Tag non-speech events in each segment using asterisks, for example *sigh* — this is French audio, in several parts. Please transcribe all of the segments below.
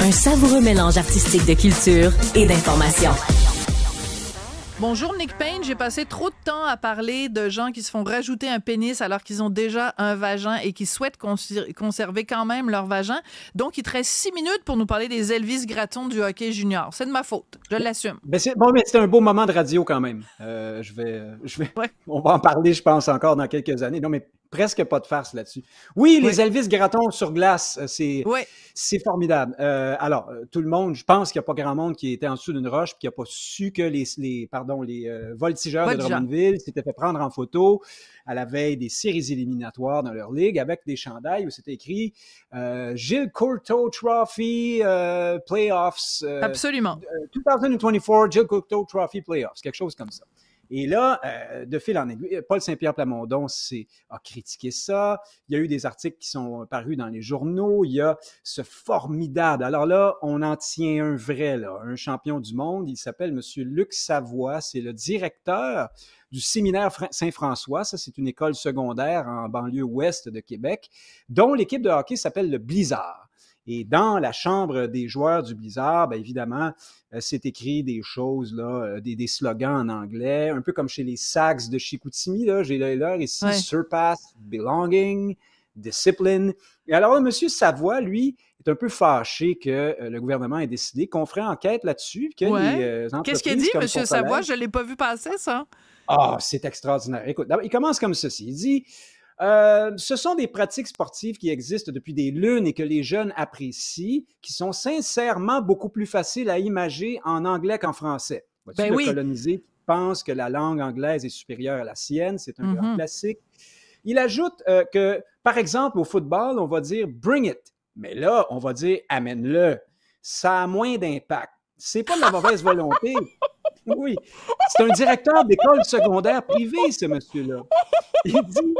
Un savoureux mélange artistique de culture et d'information. Bonjour Nick Payne, j'ai passé trop de temps à parler de gens qui se font rajouter un pénis alors qu'ils ont déjà un vagin et qui souhaitent conserver quand même leur vagin. Donc, il te reste six minutes pour nous parler des Elvis Gratton du hockey junior. C'est de ma faute, je l'assume. Ben, bon, mais c'était un beau moment de radio quand même. Euh, je vais, euh, On va en parler, je pense, encore dans quelques années. Non, mais presque pas de farce là-dessus. Oui, les Elvis Graton sur glace, euh, c'est formidable. Euh, alors, euh, tout le monde, je pense qu'il n'y a pas grand monde qui était en dessous d'une roche et qui n'a pas su que les, les voltigeurs de Drummondville s'étaient fait prendre en photo à la veille des séries éliminatoires dans leur ligue avec des chandails où c'était écrit Gilles Courteau Trophy Playoffs. Absolument. 2024 Gilles Courteau Trophy Playoffs, quelque chose comme ça. Et là, euh, de fil en aiguille, Paul Saint-Pierre Plamondon a critiqué ça. Il y a eu des articles qui sont parus dans les journaux. Il y a ce formidable. Alors là, on en tient un vrai, un champion du monde. Il s'appelle M. Luc Savoie. C'est le directeur du séminaire Saint-François. Ça, c'est une école secondaire en banlieue ouest de Québec, dont l'équipe de hockey s'appelle le Blizzard. Et dans la chambre des joueurs du Blizzard, bien évidemment, euh, c'est écrit des choses, là, euh, des, slogans en anglais, un peu comme chez les Sacs de Chicoutimi. Là, j'ai l'œil ici, Surpass, Belonging, Discipline. Et alors, M. Monsieur Savoie, lui, est un peu fâché que euh, le gouvernement ait décidé qu'on ferait enquête là-dessus. Qu'est-ce qu'il dit, M. Savoie? Je ne l'ai pas vu passer, ça. Ah, c'est extraordinaire. Écoute, il commence comme ceci. Il dit euh, ce sont des pratiques sportives qui existent depuis des lunes et que les jeunes apprécient, qui sont sincèrement beaucoup plus faciles à imager en anglais qu'en français. ben pense que la langue anglaise est supérieure à la sienne, c'est un mm-hmm. classique. Il ajoute euh, que, par exemple, au football, on va dire bring it, mais là, on va dire amène-le. Ça a moins d'impact. C'est pas de la mauvaise volonté. *laughs* Oui, c'est un directeur d'école secondaire privée, ce monsieur-là. Il dit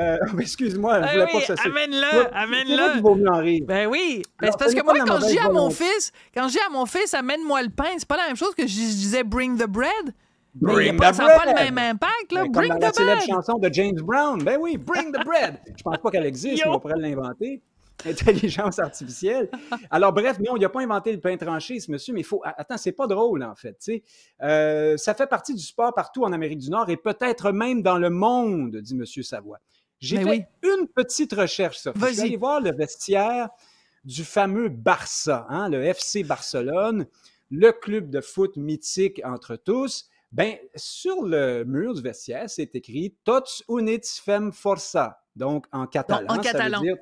euh, *laughs* ben, excuse-moi, je ben voulais pas que ça Amène-le, amène-le. vaut mieux en rire. Ben oui, ben, c'est parce que moi, quand je dis à mon fils, quand je à mon fils, amène-moi le pain, c'est pas la même chose que je disais bring the bread. Mais bring pas, the ça n'a pas le même impact, là. bring comme dans c'est la chanson de James Brown. Ben oui, bring the bread. *laughs* Je pense pas qu'elle existe, mais on pourrait l'inventer. Intelligence artificielle. Alors, bref, non, il n'a pas inventé le pain tranché, ce monsieur, mais il faut. Attends, c'est pas drôle, en fait. Euh, ça fait partie du sport partout en Amérique du Nord et peut-être même dans le monde, dit monsieur Savoie. J'ai ben fait une petite recherche sur Je suis voir le vestiaire du fameux Barça, hein, le FC Barcelone, le club de foot mythique entre tous. Ben, sur le mur du vestiaire, c'est écrit Tots units fem forza. Donc, en catalan, en, ça veut dire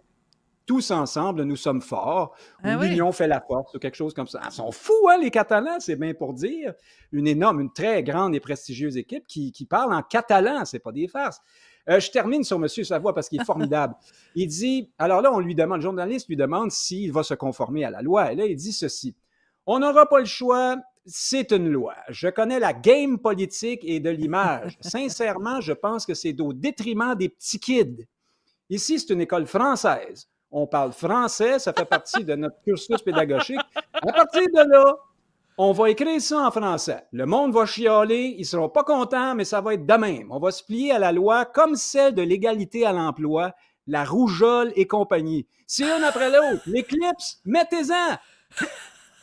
tous ensemble, nous sommes forts, ah l'union fait la force, ou quelque chose comme ça. Ah, ils sont fous, hein, les Catalans, c'est bien pour dire. Une énorme, une très grande et prestigieuse équipe qui, parle en catalan, c'est pas des farces. Euh, je termine sur M. Savoie parce qu'il est formidable. *laughs* il dit, alors là, on lui demande, le journaliste lui demande s'il va se conformer à la loi. Et là, il dit ceci. On n'aura pas le choix, c'est une loi. Je connais la game politique et de l'image. *laughs* Sincèrement, je pense que c'est au détriment des petits kids. Ici, c'est une école française. On parle français, ça fait partie de notre *laughs* cursus pédagogique. À partir de là, on va écrire ça en français. Le monde va chialer, ils seront pas contents, mais ça va être de même. On va se plier à la loi comme celle de l'égalité à l'emploi, la rougeole et compagnie. C'est un après l'autre. L'éclipse, mettez-en!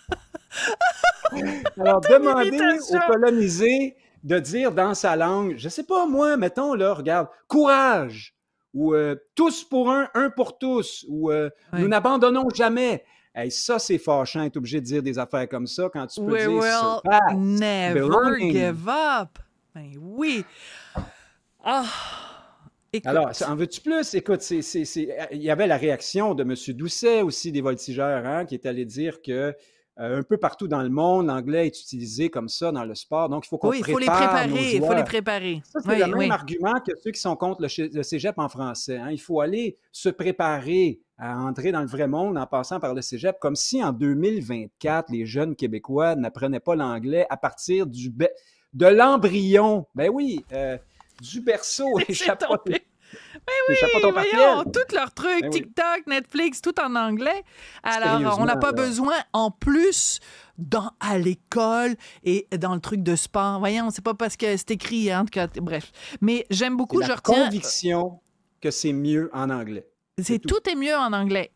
*laughs* Alors, demandez aux colonisés de dire dans sa langue, je sais pas moi, mettons là, regarde, courage, ou euh, tous pour un, un pour tous, ou euh, nous n'abandonnons jamais ça, c'est fâchant, d'être obligé de dire des affaires comme ça quand tu peux We dire will ah, never ben give up. Ben oui. Ah. Alors, en veux-tu plus? Écoute, euh, il y avait la réaction de M. Doucet aussi des voltigeurs, hein, qui est allé dire que euh, un peu partout dans le monde, l'anglais est utilisé comme ça dans le sport. Donc, il faut qu'on prépare. Oui, il faut les préparer. Il faut les préparer. Ça, c'est le même argument que ceux qui sont contre le, cégep en français. Hein. Il faut aller se préparer à entrer dans le vrai monde en passant par le cégep, comme si en 2024, les jeunes Québécois n'apprenaient pas l'anglais à partir du de l'embryon. Ben oui, euh, du berceau. *laughs* *laughs* oui, oui, voyons, tout leurs trucs, ben TikTok, Netflix, tout en anglais. Alors, on n'a pas besoin en plus dans, à l'école et dans le truc de sport. Voyons, c'est pas parce que c'est écrit, hein, en tout cas, bref. Mais j'aime beaucoup, je la euh, conviction que c'est mieux en anglais. C'est tout. est mieux en anglais.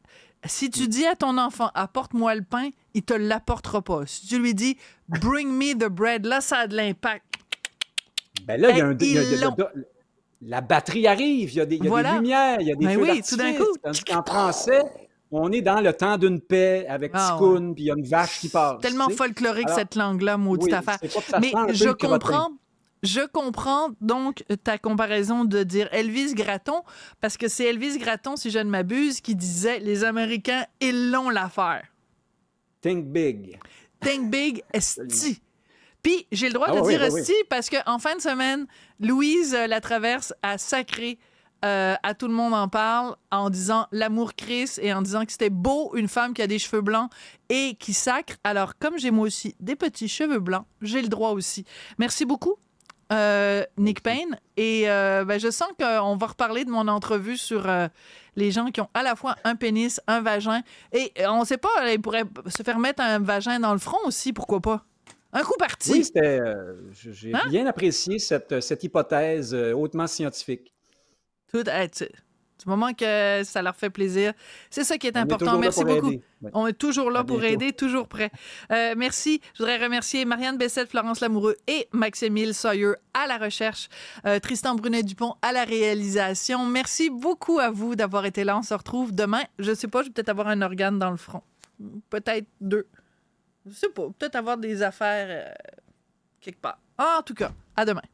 Si tu mm. dis à ton enfant apporte-moi le pain, il te l'apportera pas. Si tu lui dis bring me the bread, là ça a de l'impact. Ben là, il y a un, ben, la batterie arrive, il y a des, lumières, il y a des ben oui, tout d'un coup. En français, on est dans le temps d'une paix avec ah, puis il y a une vache qui passe. Tellement folklorique cette langue-là, maudite affaire. Mais je comprends. Je comprends donc ta comparaison de dire Elvis Graton parce que c'est Elvis Graton, si je ne m'abuse, qui disait Les Américains, ils l'ont l'affaire. Think big. Think big, esti. Puis j'ai le droit ah de dire aussi, parce que en fin de semaine, Louise euh, la traverse a sacré euh, à Tout le monde en parle en disant l'amour Chris et en disant que c'était beau une femme qui a des cheveux blancs et qui sacre. Alors, comme j'ai moi aussi des petits cheveux blancs, j'ai le droit aussi. Merci beaucoup. Euh, Nick Payne. Et ben, je sens qu'on va reparler de mon entrevue sur les gens qui ont à la fois un pénis, un vagin. Et on ne sait pas, ils pourraient se faire mettre un vagin dans le front aussi, pourquoi pas? Un coup parti. Oui, euh, j'ai hein? bien apprécié cette, hypothèse euh, hautement scientifique. Tout, à eh, fait. du moment que ça leur fait plaisir, c'est ça qui est important. merci beaucoup. On est toujours là pour aider, toujours prêt. Euh, merci. Je voudrais remercier Marianne Bessette, Florence Lamoureux et Maximile Sawyer à la recherche, Tristan Brunet-Dupont à la réalisation. Merci beaucoup à vous d'avoir été là. On se retrouve demain. Je sais pas, je vais peut-être avoir un organe dans le front. Peut-être deux. Je sais pas. Peut-être avoir des affaires euh, quelque part. en tout cas, à demain.